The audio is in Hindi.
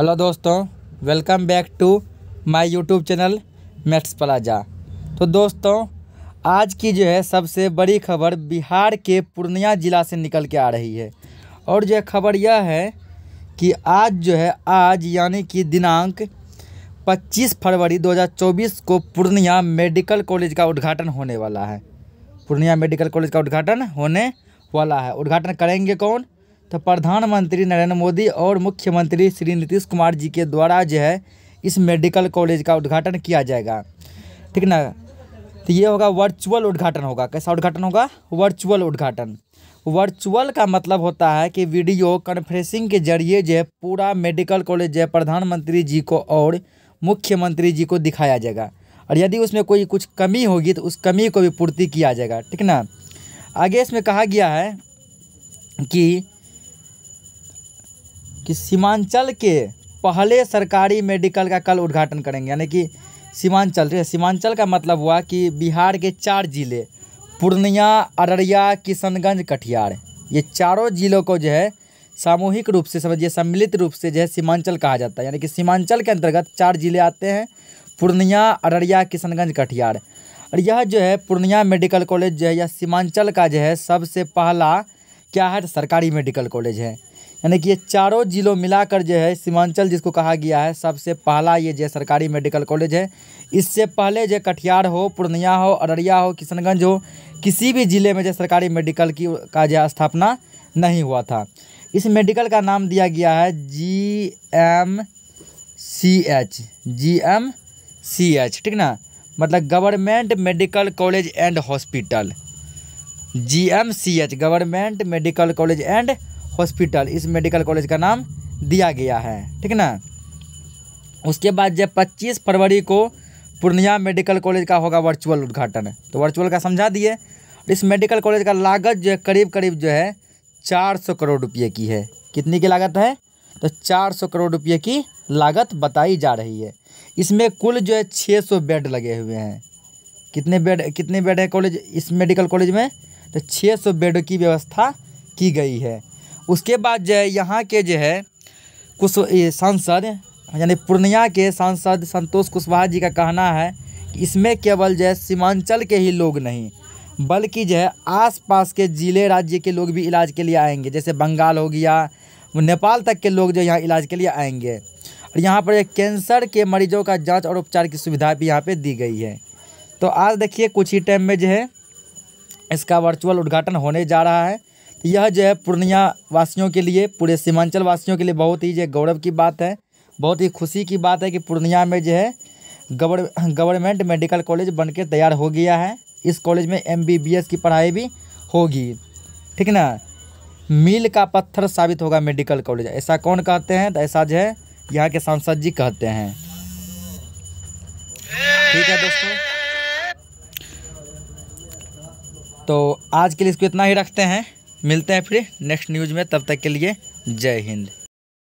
हेलो दोस्तों welcome back to my YouTube channel Maths Plaza तो दोस्तों आज की जो है सबसे बड़ी खबर बिहार के पूर्णिया ज़िला से निकल के आ रही है और जो खबर यह है कि आज जो है आज यानी कि दिनांक 25 फरवरी 2024 को पूर्णिया मेडिकल कॉलेज का उद्घाटन होने वाला है पूर्णिया मेडिकल कॉलेज का उद्घाटन होने वाला है उद्घाटन करेंगे कौन तो प्रधानमंत्री नरेंद्र मोदी और मुख्यमंत्री श्री नीतीश कुमार जी के द्वारा जो है इस मेडिकल कॉलेज का उद्घाटन किया जाएगा ठीक ना तो ये होगा वर्चुअल उद्घाटन होगा कैसा उद्घाटन होगा वर्चुअल उद्घाटन वर्चुअल का मतलब होता है कि वीडियो कॉन्फ्रेंसिंग के जरिए जो है पूरा मेडिकल कॉलेज जो है प्रधानमंत्री जी को और मुख्यमंत्री जी को दिखाया जाएगा और यदि उसमें कोई कुछ कमी होगी तो उस कमी को भी पूर्ति किया जाएगा ठीक ना आगे इसमें कहा गया है कि कि सीमांचल के पहले सरकारी मेडिकल का कल उद्घाटन करेंगे यानी कि सीमांचल सीमांचल का मतलब हुआ कि बिहार के चार ज़िले पूर्णिया अररिया किशनगंज कटिहार ये चारों जिलों को जो है सामूहिक रूप से समझिए सम्मिलित रूप से जो है सीमांचल कहा जाता है यानी कि सीमांचल के अंतर्गत चार जिले आते हैं पूर्णिया अररिया किशनगंज कटिहार और यह जो है पूर्णिया मेडिकल कॉलेज जो है यह सीमांचल का जो है सबसे पहला क्या है सरकारी मेडिकल कॉलेज है यानी कि ये चारों जिलों मिलाकर जो है सीमांचल जिसको कहा गया है सबसे पहला ये जो सरकारी मेडिकल कॉलेज है इससे पहले जो कटिहार हो पूर्णिया हो अररिया हो किशनगंज हो किसी भी ज़िले में जो सरकारी मेडिकल की का जो स्थापना नहीं हुआ था इस मेडिकल का नाम दिया गया है G M C H G M C H ठीक ना मतलब government medical college and hospital G M C H government medical college and hospital इस मेडिकल कॉलेज का नाम दिया गया है ठीक ना उसके बाद जब 25 फरवरी को पूर्णिया मेडिकल कॉलेज का होगा वर्चुअल उद्घाटन तो वर्चुअल का समझा दिए इस मेडिकल कॉलेज का लागत जो है करीब करीब जो है चार सौ करोड़ रुपये की है कितनी की लागत है तो चार सौ करोड़ रुपये की लागत बताई जा रही है इसमें कुल जो है छः सौ बेड लगे हुए हैं कितने बेड कितने बेड है कॉलेज इस मेडिकल कॉलेज में तो छः सौ बेड की व्यवस्था की गई है उसके बाद जो है यहाँ के जो है कुछ सांसद यानी पूर्णिया के सांसद संतोष कुशवाहा जी का कहना है कि इसमें केवल जो है सीमांचल के ही लोग नहीं बल्कि जो है पास के ज़िले राज्य के लोग भी इलाज के लिए आएंगे जैसे बंगाल हो गया नेपाल तक के लोग जो यहाँ इलाज के लिए आएंगे और यहाँ पर कैंसर के मरीजों का जांच और उपचार की सुविधा भी यहाँ पे दी गई है तो आज देखिए कुछ ही टाइम में जो है इसका वर्चुअल उद्घाटन होने जा रहा है यह जो है पूर्णिया वासियों के लिए पूरे सीमांचल वासियों के लिए बहुत ही जो गौरव की बात है बहुत ही खुशी की बात है कि पूर्णिया में जो है गवर गवर्नमेंट मेडिकल कॉलेज बन के तैयार हो गया है इस कॉलेज में एम की पढ़ाई भी होगी ठीक ना मील का पत्थर साबित होगा मेडिकल कॉलेज ऐसा कौन कहते हैं तो ऐसा जो है यहाँ के सांसद जी कहते हैं ठीक है दोस्तों तो आज के लिए इसको इतना ही रखते हैं मिलते हैं फिर नेक्स्ट न्यूज़ में तब तक के लिए जय हिंद